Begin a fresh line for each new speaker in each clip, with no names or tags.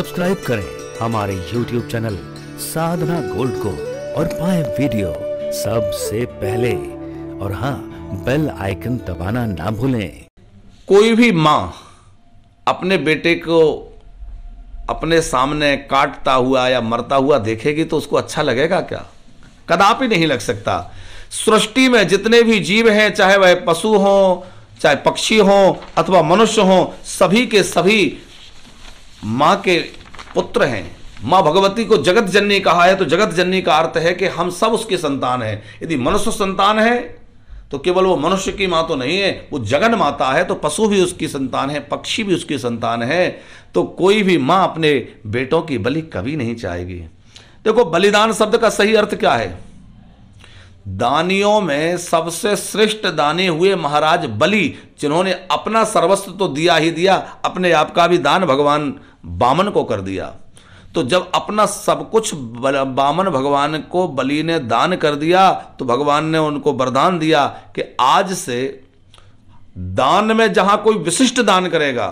subscribe करें हमारे YouTube channel साधना gold को और पाए वीडियो सबसे पहले और हाँ बेल आइकन दबाना ना भूलें कोई भी माँ अपने बेटे को अपने सामने काटता हुआ या मरता हुआ देखेगी तो उसको अच्छा लगेगा क्या कदापि नहीं लग सकता सृष्टि में जितने भी जीव हैं चाहे वह पशु हों चाहे पक्षी हों अथवा मनुष्य हों सभी के सभी माँ के पुत्र हैं माँ भगवती को जगत जननी कहा है तो जगत जननी का अर्थ है कि हम सब उसके संतान हैं यदि मनुष्य संतान है तो केवल वो मनुष्य की माँ तो नहीं है वो जगन माता है तो पशु भी उसकी संतान है पक्षी भी उसकी संतान है तो कोई भी माँ अपने बेटों की बलि कभी नहीं चाहेगी देखो बलिदान शब्द का सही अर्थ क्या है दानियों में सबसे श्रेष्ठ दाने हुए महाराज बलि जिन्होंने अपना सर्वस्व तो दिया ही दिया अपने आप का भी दान भगवान बामन को कर दिया तो जब अपना सब कुछ बामन भगवान को बलि ने दान कर दिया तो भगवान ने उनको वरदान दिया कि आज से दान में जहां कोई विशिष्ट दान करेगा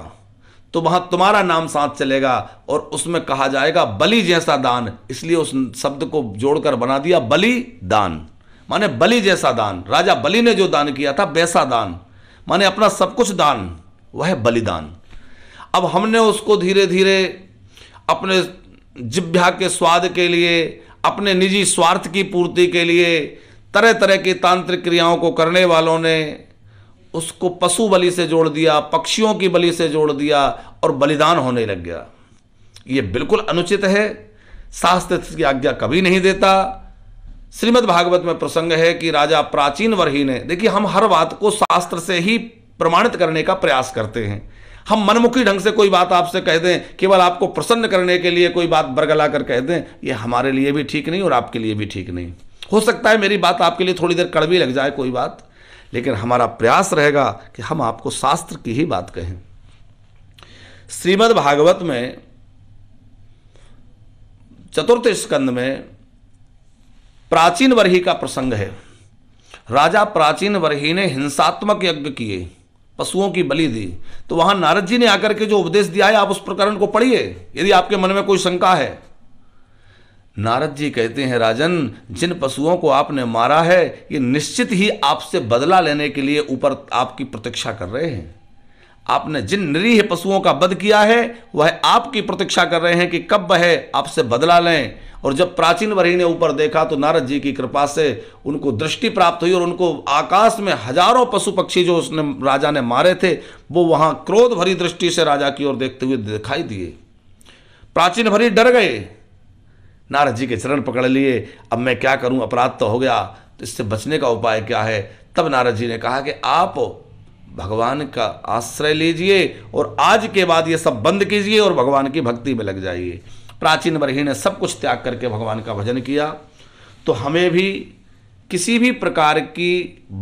तो वहां तुम्हारा नाम साथ चलेगा और उसमें कहा जाएगा बलि जैसा दान इसलिए उस शब्द को जोड़कर बना दिया बलि दान माने बलि जैसा दान राजा बलि ने जो दान किया था वैसा दान माने अपना सब कुछ दान वह बलिदान अब हमने उसको धीरे धीरे अपने जिभ्या के स्वाद के लिए अपने निजी स्वार्थ की पूर्ति के लिए तरह तरह की तांत्रिक क्रियाओं को करने वालों ने उसको पशु बलि से जोड़ दिया पक्षियों की बलि से जोड़ दिया और बलिदान होने लग गया ये बिल्कुल अनुचित है शास्त्र की आज्ञा कभी नहीं देता श्रीमद् भागवत में प्रसंग है कि राजा प्राचीन वरही ने देखिए हम हर बात को शास्त्र से ही प्रमाणित करने का प्रयास करते हैं हम मनमुखी ढंग से कोई बात आपसे कह दें केवल आपको प्रसन्न करने के लिए कोई बात बरगला कर कह दें ये हमारे लिए भी ठीक नहीं और आपके लिए भी ठीक नहीं हो सकता है मेरी बात आपके लिए थोड़ी देर कड़वी लग जाए कोई बात लेकिन हमारा प्रयास रहेगा कि हम आपको शास्त्र की ही बात कहें श्रीमद् भागवत में चतुर्थ स्कंद में प्राचीन वर्ही का प्रसंग है राजा प्राचीन वर्ही ने हिंसात्मक यज्ञ किए पशुओं की बलि दी तो वहां नारद जी ने आकर के जो उपदेश दिया है आप उस प्रकरण को पढ़िए यदि आपके मन में कोई शंका है नारद जी कहते हैं राजन जिन पशुओं को आपने मारा है ये निश्चित ही आपसे बदला लेने के लिए ऊपर आपकी प्रतीक्षा कर रहे हैं आपने जिन निरीह पशुओं का वध किया है वह आपकी प्रतीक्षा कर रहे हैं कि कब वह आपसे बदला लें और जब प्राचीन वरी ने ऊपर देखा तो नारद जी की कृपा से उनको दृष्टि प्राप्त हुई और उनको आकाश में हजारों पशु पक्षी जो उसने राजा ने मारे थे वो वहां क्रोध भरी दृष्टि से राजा की ओर देखते हुए दिखाई दिए प्राचीन भरी डर गए नारद जी के चरण पकड़ लिए अब मैं क्या करूं अपराध तो हो गया तो इससे बचने का उपाय क्या है तब नारद जी ने कहा कि आप भगवान का आश्रय लीजिए और आज के बाद ये सब बंद कीजिए और भगवान की भक्ति में लग जाइए प्राचीन बरही ने सब कुछ त्याग करके भगवान का भजन किया तो हमें भी किसी भी प्रकार की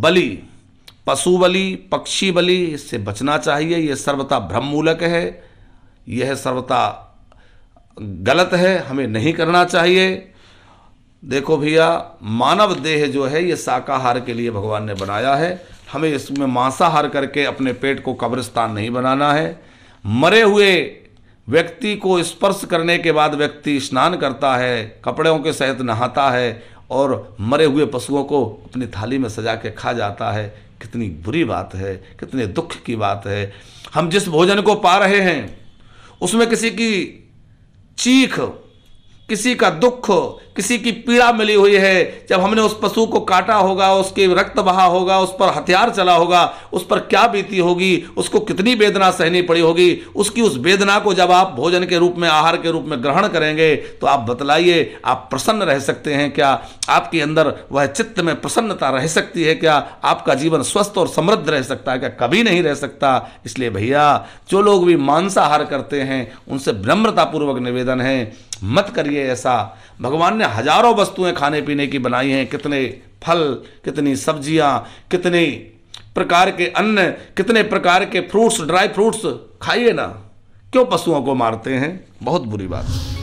बलि पशु बलि पक्षी बलि इससे बचना चाहिए यह सर्वथा भ्रममूलक है यह सर्वथा गलत है हमें नहीं करना चाहिए देखो भैया मानव देह जो है ये शाकाहार के लिए भगवान ने बनाया है हमें इसमें मांसाहार करके अपने पेट को कब्रिस्तान नहीं बनाना है मरे हुए व्यक्ति को स्पर्श करने के बाद व्यक्ति स्नान करता है कपड़ों के सहित नहाता है और मरे हुए पशुओं को अपनी थाली में सजा के खा जाता है कितनी बुरी बात है कितने दुख की बात है हम जिस भोजन को पा रहे हैं उसमें किसी की चीख किसी का दुख किसी की पीड़ा मिली हुई है जब हमने उस पशु को काटा होगा उसके रक्त बहा होगा उस पर हथियार चला होगा उस पर क्या बीती होगी उसको कितनी वेदना सहनी पड़ी होगी उसकी उस वेदना को जब आप भोजन के रूप में आहार के रूप में ग्रहण करेंगे तो आप बतलाइए आप प्रसन्न रह सकते हैं क्या आपके अंदर वह चित्त में प्रसन्नता रह सकती है क्या आपका जीवन स्वस्थ और समृद्ध रह सकता है क्या कभी नहीं रह सकता इसलिए भैया जो लोग भी मांसाहार करते हैं उनसे विनम्रतापूर्वक निवेदन है मत करिए ऐसा भगवान ने हजारों वस्तुएं खाने पीने की बनाई हैं कितने फल कितनी सब्जियां कितने प्रकार के अन्न कितने प्रकार के फ्रूट्स ड्राई फ्रूट्स खाइए ना क्यों पशुओं को मारते हैं बहुत बुरी बात है